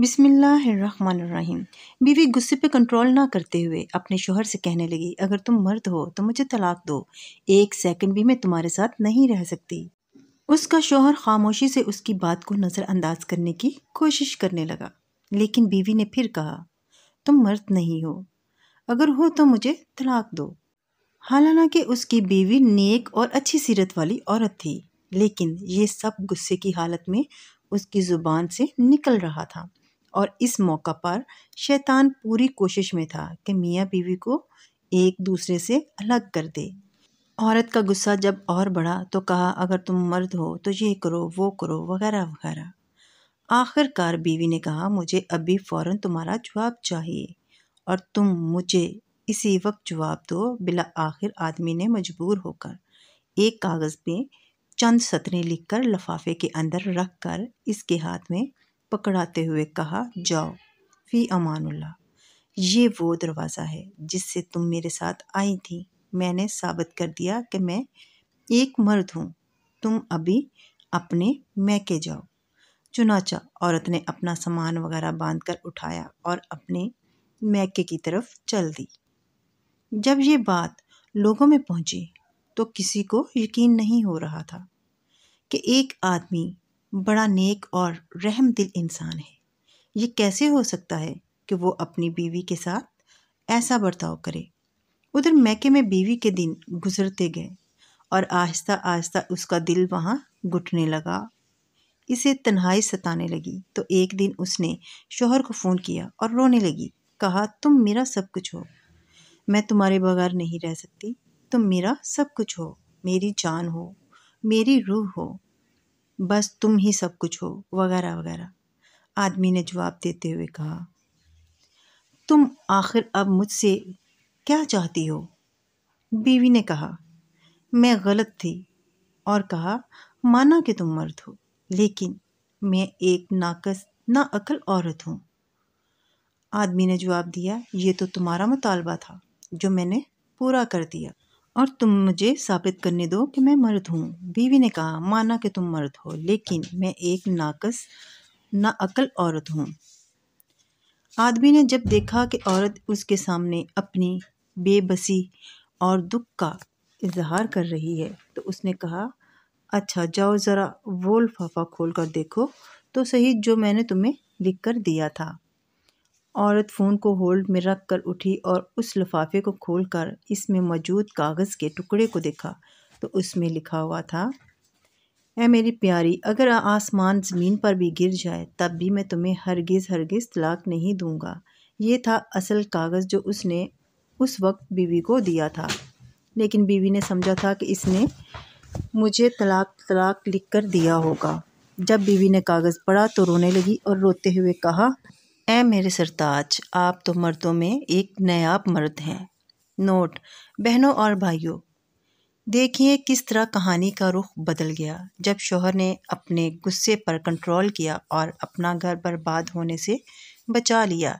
बिसमीम बीवी गुस्से पे कंट्रोल ना करते हुए अपने शोहर से कहने लगी अगर तुम मर्द हो तो मुझे तलाक दो एक सेकंड भी मैं तुम्हारे साथ नहीं रह सकती उसका शोहर खामोशी से उसकी बात को नज़रअंदाज करने की कोशिश करने लगा लेकिन बीवी ने फिर कहा तुम मर्द नहीं हो अगर हो तो मुझे तलाक दो हालांकि उसकी बीवी नेक और अच्छी सीरत वाली औरत थी लेकिन ये सब गुस्से की हालत में उसकी ज़ुबान से निकल रहा था और इस मौका पर शैतान पूरी कोशिश में था कि मियाँ बीवी को एक दूसरे से अलग कर दे औरत का गुस्सा जब और बढ़ा तो कहा अगर तुम मर्द हो तो ये करो वो करो वगैरह वगैरह आखिरकार बीवी ने कहा मुझे अभी फ़ौर तुम्हारा जवाब चाहिए और तुम मुझे इसी वक्त जवाब दो बिला आखिर आदमी ने मजबूर होकर एक कागज़ पे चंद सतरें लिखकर लफाफे के अंदर रख कर इसके हाथ में पकड़ाते हुए कहा जाओ फ़ी अमानुल्ला ये वो दरवाज़ा है जिससे तुम मेरे साथ आई थी मैंने साबित कर दिया कि मैं एक मर्द हूँ तुम अभी अपने मैके जाओ चुनाचा औरत ने अपना सामान वगैरह बांध कर उठाया और अपने मैके की तरफ चल दी जब ये बात लोगों में पहुँची तो किसी को यकीन नहीं हो रहा था कि एक आदमी बड़ा नेक और रहम दिल इंसान है ये कैसे हो सकता है कि वो अपनी बीवी के साथ ऐसा बर्ताव करे उधर मैके में बीवी के दिन गुजरते गए और आहिस्ता आहिस्ता उसका दिल वहाँ घुटने लगा इसे तन्हाई सताने लगी तो एक दिन उसने शोहर को फ़ोन किया और रोने लगी कहा तुम मेरा सब कुछ हो मैं तुम्हारे बगैर नहीं रह सकती तुम मेरा सब कुछ हो मेरी जान हो मेरी रूह हो बस तुम ही सब कुछ हो वगैरह वगैरह आदमी ने जवाब देते हुए कहा तुम आखिर अब मुझसे क्या चाहती हो बीवी ने कहा मैं गलत थी और कहा माना कि तुम मर्द हो लेकिन मैं एक नाकस ना अकल औरत हूँ आदमी ने जवाब दिया ये तो तुम्हारा मुतालबा था जो मैंने पूरा कर दिया और तुम मुझे साबित करने दो कि मैं मर्द हूँ बीवी ने कहा माना कि तुम मर्द हो लेकिन मैं एक नाकस नाअकल औरत हूँ आदमी ने जब देखा कि औरत उसके सामने अपनी बेबसी और दुख का इजहार कर रही है तो उसने कहा अच्छा जाओ ज़रा वो लफाफा खोल कर देखो तो सही जो मैंने तुम्हें लिख कर दिया था औरत फ़ोन को होल्ड में रख कर उठी और उस लफाफे को खोलकर इसमें मौजूद कागज़ के टुकड़े को देखा तो उसमें लिखा हुआ था ए मेरी प्यारी अगर आसमान ज़मीन पर भी गिर जाए तब भी मैं तुम्हें हरगिज़ हरगिज़ तलाक नहीं दूंगा ये था असल कागज़ जो उसने उस वक्त बीवी को दिया था लेकिन बीवी ने समझा था कि इसने मुझे तलाक तलाक लिख कर दिया होगा जब बीवी ने कागज़ पढ़ा तो रोने लगी और रोते हुए कहा ए मेरे सरताज आप तो मर्दों में एक नयाब मर्द हैं नोट बहनों और भाइयों देखिए किस तरह कहानी का रुख बदल गया जब शोहर ने अपने गुस्से पर कंट्रोल किया और अपना घर बर्बाद होने से बचा लिया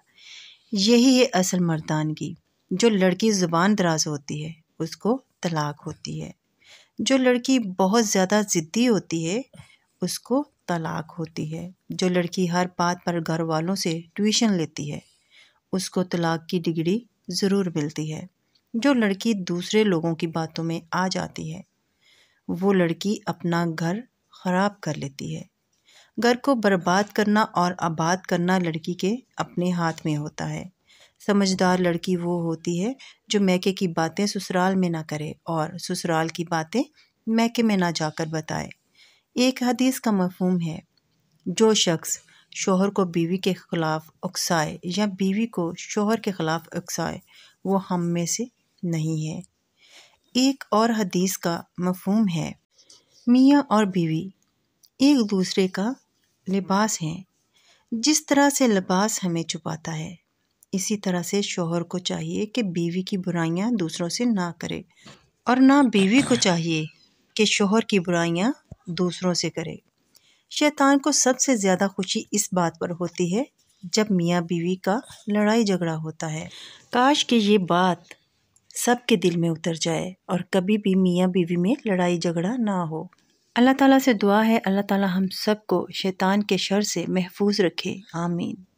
यही है असल मर्दानगी जो लड़की ज़ुबान दराज होती है उसको तलाक होती है जो लड़की बहुत ज़्यादा ज़िद्दी होती है उसको तलाक होती है जो लड़की हर बात पर घर वालों से ट्यूशन लेती है उसको तलाक की डिग्री ज़रूर मिलती है जो लड़की दूसरे लोगों की बातों में आ जाती है वो लड़की अपना घर ख़राब कर लेती है घर को बर्बाद करना और आबाद करना लड़की के अपने हाथ में होता है समझदार लड़की वो होती है जो मैके की बातें ससुराल में ना करे और ससुराल की बातें मैके में ना जाकर बताए एक हदीस का मफहम है जो शख्स शोहर को बीवी के ख़िलाफ़ उकसाए या बीवी को शोहर के ख़िलाफ़ उकसाए वो हम में से नहीं है एक और हदीस का मफहम है मियाँ और बीवी एक दूसरे का लिबास हैं जिस तरह से लिबास हमें छुपाता है इसी तरह से शोहर को चाहिए कि बीवी की बुराइयां दूसरों से ना करे और ना बीवी को चाहिए कि शोहर की बुराइयां दूसरों से करे शैतान को सबसे ज़्यादा खुशी इस बात पर होती है जब मियाँ बीवी का लड़ाई झगड़ा होता है काश कि ये बात सबके दिल में उतर जाए और कभी भी मियाँ बीवी में लड़ाई झगड़ा ना हो अल्लाह ताला से दुआ है अल्लाह ताला हम सबको शैतान के शर से महफूज रखे आमीन